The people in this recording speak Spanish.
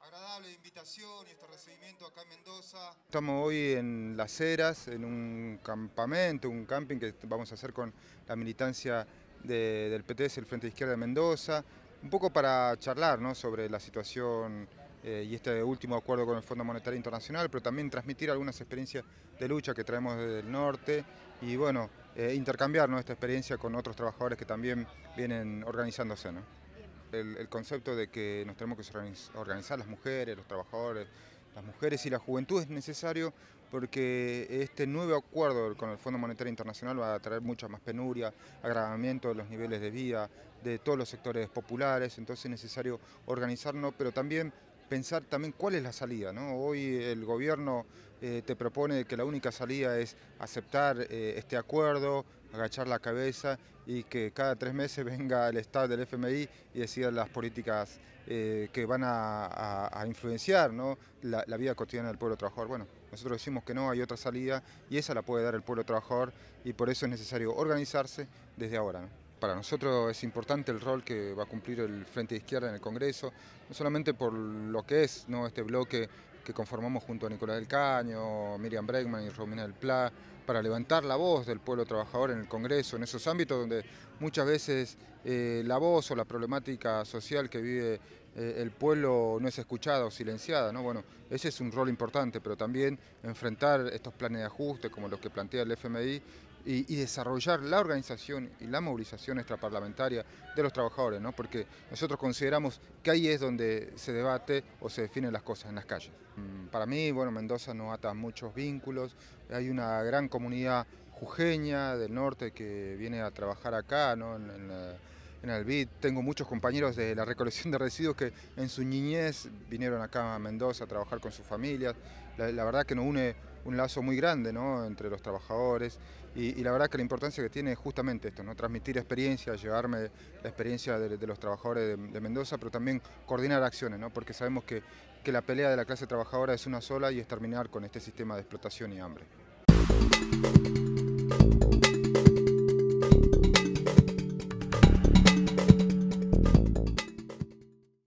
Agradable invitación y este recibimiento acá en Mendoza. Estamos hoy en Las Heras, en un campamento, un camping que vamos a hacer con la militancia del PTS, el Frente de Izquierda de Mendoza, un poco para charlar sobre la situación eh, y este último acuerdo con el Fondo Monetario Internacional, pero también transmitir algunas experiencias de lucha que traemos desde el norte y bueno, eh, intercambiar esta experiencia con otros trabajadores que también vienen organizándose. ¿no? el, concepto de que nos tenemos que organizar las mujeres, los trabajadores, las mujeres y la juventud es necesario porque este nuevo acuerdo con el Fondo Monetario Internacional va a traer mucha más penuria, agravamiento de los niveles de vida de todos los sectores populares, entonces es necesario organizarnos, pero también pensar también cuál es la salida. Hoy el gobierno eh, te propone que la única salida es aceptar eh, este acuerdo, agachar la cabeza y que cada tres meses venga el staff del FMI y decida las políticas eh, que van a, influenciar la, vida cotidiana del pueblo trabajador. Bueno, nosotros decimos que no, hay otra salida y esa la puede dar el pueblo trabajador y por eso es necesario organizarse desde ahora para nosotros es importante el rol que va a cumplir el Frente de Izquierda en el Congreso, no solamente por lo que es ¿no? este bloque que conformamos junto a Nicolás del Caño, Miriam Bregman y Romina del Pla, para levantar la voz del pueblo trabajador en el Congreso, en esos ámbitos donde muchas veces eh, la voz o la problemática social que vive eh, el pueblo no es escuchada o silenciada. Bueno, ese es un rol importante, pero también enfrentar estos planes de ajuste como los que plantea el FMI y, desarrollar la organización y la movilización extraparlamentaria de los trabajadores, ¿no? porque nosotros consideramos que ahí es donde se debate o se definen las cosas en las calles. Mm, para mí, bueno, Mendoza nos ata muchos vínculos, hay una gran comunidad jujeña del norte que viene a trabajar acá, en, en eh, BID. Tengo muchos compañeros de la recolección de residuos que en su niñez vinieron acá a Mendoza a trabajar con sus familias la, verdad que nos une un lazo muy grande entre los trabajadores y, la verdad que la importancia que tiene es justamente esto, ¿no? transmitir experiencias, llevarme la experiencia de, los trabajadores de, Mendoza, pero también coordinar acciones, ¿no? porque sabemos que, que la pelea de la clase trabajadora es una sola y es terminar con este sistema de explotación y hambre.